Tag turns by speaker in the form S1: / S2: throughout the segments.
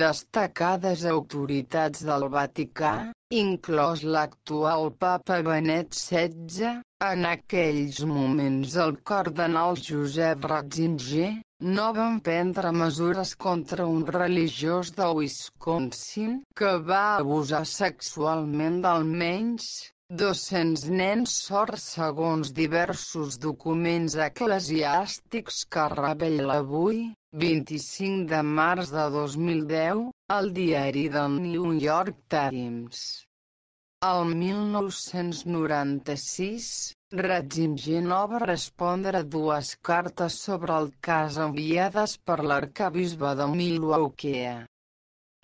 S1: Destacades autoritats del Vaticà, inclòs l'actual papa Benet XVI, en aquells moments el cardenal Josep Ratzinger, no van prendre mesures contra un religiós de Wisconsin que va abusar sexualment d'almenys 200 nens sort segons diversos documents eclesiàstics que revela avui, 25 de març de 2010, al el diari del New York Times. El 1996, Rajim Genó va respondre a dues cartes sobre el cas enviades per l'arcabisbe de Milwaukee.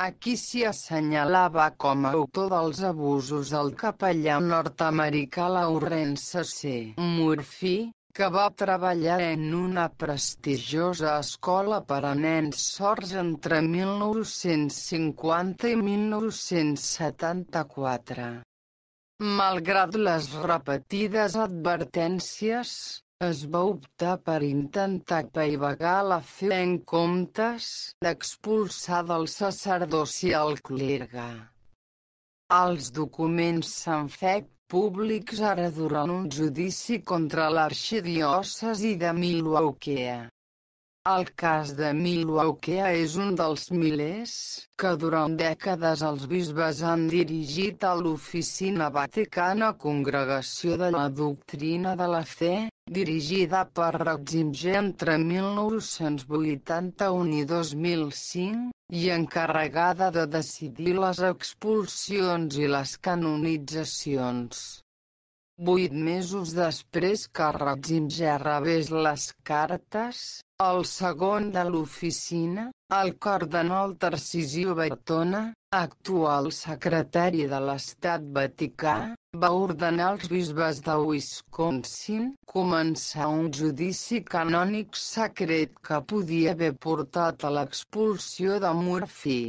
S1: Aquí s'hi assenyalava com a autor dels abusos el capellà nord-americà Laurence C. Murphy, que va treballar en una prestigiosa escola per a nens sords entre 1950 i 1974. Malgrat les repetides advertències, es va optar per intentar apaivagar fe en comptes d'expulsar del sacerdoci al clergue. Els documents s'han fet públics ara durant un judici contra l'arxidiòcesi de Milwaukee. El cas de Milwaukee és un dels milers que durant dècades els bisbes han dirigit a l'Oficina Vaticana Congregació de la Doctrina de la Fe, dirigida per Ratzinger entre 1981 i 2005, i encarregada de decidir les expulsions i les canonitzacions. Vuit mesos després que Ratzinger rebés les cartes, el segon de l'oficina, el cardenal Tarcisio Bertona, actual secretari de l'Estat Vaticà, va ordenar als bisbes de Wisconsin començar un judici canònic secret que podia haver portat a l'expulsió de Murphy.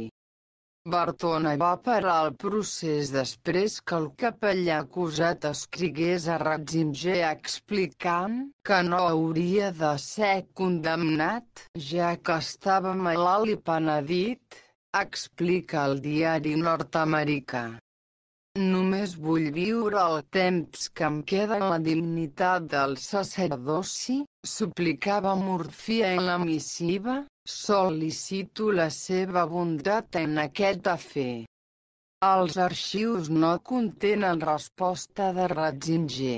S1: Bertone va parar el procés després que el capellà acusat escrigués a Ratzinger explicant que no hauria de ser condemnat, ja que estava malalt i penedit, explica el diari nord-americà. Només vull viure el temps que em queda en la dignitat del sacerdoci, suplicava Morfia en la missiva, Sol·licito la seva bondat en aquest afer. Els arxius no contenen resposta de Ratzinger.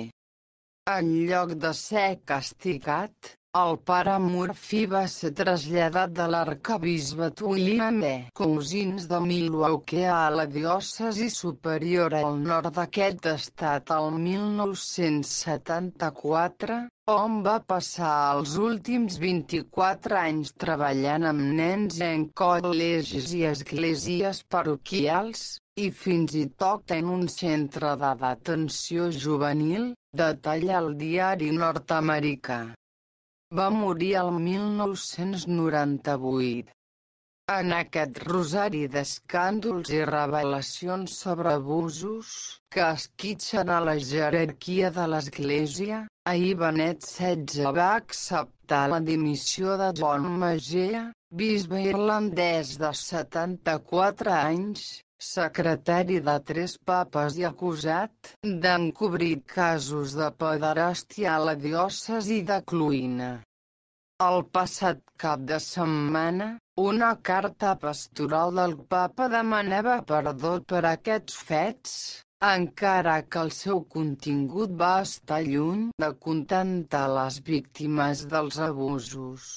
S1: En lloc de ser castigat, el pare Murphy va ser traslladat de l'arcabisbe William E. Cousins de Milwaukee a la diòcesi superior al nord d'aquest estat el 1974, on va passar els últims 24 anys treballant amb nens en col·legis i esglésies parroquials, i fins i tot en un centre de detenció juvenil, detalla el diari nord-americà. Va morir el 1998. En aquest rosari d'escàndols i revelacions sobre abusos que esquitxen a la jerarquia de l'Església, ahir Benet XVI va acceptar la dimissió de John Magea, bisbe irlandès de 74 anys, Secretari de tres papes i acusat d'encobrir casos de pederàstia a la diòcesi de Cluïna. El passat cap de setmana, una carta pastoral del papa demanava perdó per aquests fets, encara que el seu contingut va estar lluny de contentar les víctimes dels abusos.